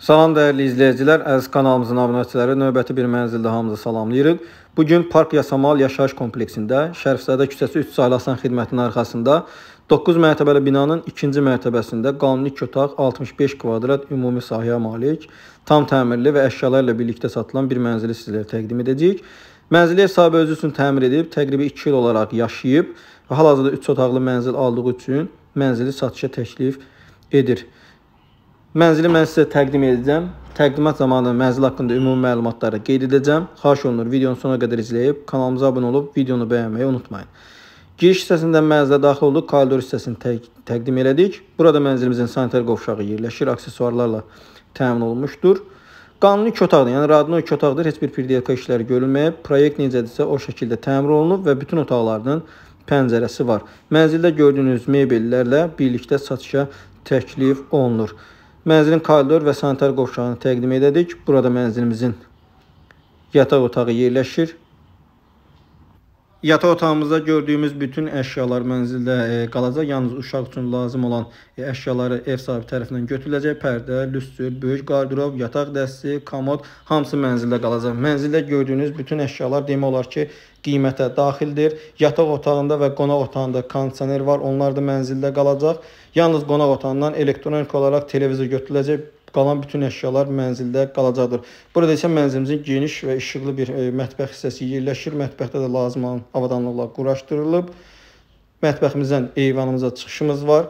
Salam dəyərli izləyicilər, əziz kanalımızın abunəçiləri, növbəti bir mənzildə hamınızı salamlayırıq. Bu gün Park Yasamal yaşayış kompleksində Şərifzadə küçəsi 3 saylı Hasan xidmətinin arxasında 9 mərtəbəli binanın 2-ci mərtəbəsində qanuni otaq 65 kvadrat ümumi sahəyə malik, tam təmirli və əşyalarla birlikdə satılan bir mənzili sizlərə təqdim edəcəyik. Mənzili ev sahibi özü üçün təmir edib, təqribi 2 il olaraq yaşayıb və hal-hazırda 3 otaqlı mənzil aldığı üçün mənzili satışa təklif edir. Mənzili mən sizə təqdim edəcəm. Təqdimat zamanı mənzil haqqında ümumi məlumatları qeyd edəcəm. Xahiş olunur videonu sona qədər izləyib kanalımıza abunə olub videonu bəyənməyi unutmayın. Giriş hissəsindən mənzilə daxil olduq, koridor hissəsini təq təqdim elədik. Burada mənzilimizin sanitar qovşağı yerləşir, aksesuarlarla təmin olunmuşdur. Qanuni iki otaqdır, yəni radno iki otaqdır, heç bir pirdiyaka işləri görülməyib. Proyekt necədirsə o şəkildə təmir olunub və bütün otaqlarının pəncərəsi var. Mənzildə gördüyünüz mebellərlə birlikdə satışa təklif olunur. Mənzilin koridor və sanitar qovşağını təqdim edədik. Burada mənzilimizin yataq otağı yerləşir. Yataq otağımızda gördüyümüz bütün əşyalar mənzildə e, qalacaq. Yalnız uşaq üçün lazım olan e, əşyaları ev sahibi tərəfindən götürüləcək. Pərdə, lüstr, böyük qardırob, yataq dəsti, komod hamısı mənzildə qalacaq. Mənzildə gördüyünüz bütün əşyalar demək olar ki, qiymətə daxildir. Yataq otağında və qonaq otağında kondisioner var. Onlar da mənzildə qalacaq. Yalnız qonaq otağından elektronik olaraq televizor götürüləcək qalan bütün əşyalar mənzildə qalacaqdır. Burada isə mənzilimizin geniş və işıqlı bir e, mətbəx hissəsi yerləşir. Mətbəxdə də lazım olan avadanlıqlar quraşdırılıb. Mətbəximizdən eyvanımıza çıxışımız var.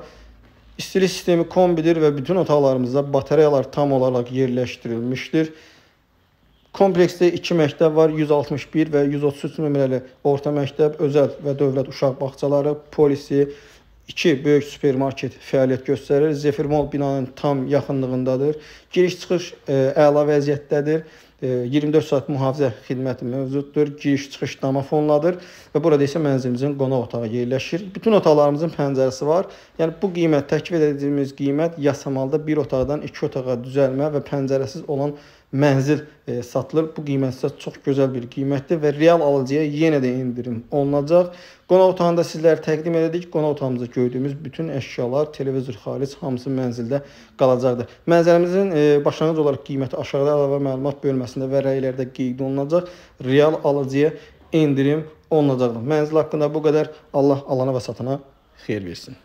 İstili sistemi kombidir və bütün otaqlarımızda batareyalar tam olaraq yerləşdirilmişdir. Kompleksdə 2 məktəb var, 161 və 133 nömrəli orta məktəb, özəl və dövlət uşaq bağçaları, polisi, İki böyük supermarket fəaliyyət göstərir. Zefirmol binanın tam yaxınlığındadır. Giriş-çıxış e, əla vəziyyətdədir. 24 e, saat mühafizə xidməti mövcuddur. Giriş-çıxış domofonladır və burada isə mənzilimizin qonaq otağı yerləşir. Bütün otaqlarımızın pəncərəsi var. Yəni bu qiymət təklif edəcəyimiz qiymət yasamalda bir otaqdan iki otağa düzəlmə və pəncərəsiz olan mənzil e, satılır. Bu qiymət isə çox gözəl bir qiymətdir və real alıcıya yenə də endirim olunacaq. Qonaq otağında sizlərə təqdim edirik. Qonaq otağımızda gördüyümüz bütün əşyalar, televizor xaric hamısı mənzildə qalacaqdır. Mənzilimizin e, başlanğıc olaraq qiyməti aşağıda əlavə məlumat bölməsi müqayisəsində və rəylərdə qeyd olunacaq, real alıcıya endirim olunacaqdır. Mənzil haqqında bu qədər. Allah alana və satana xeyir versin.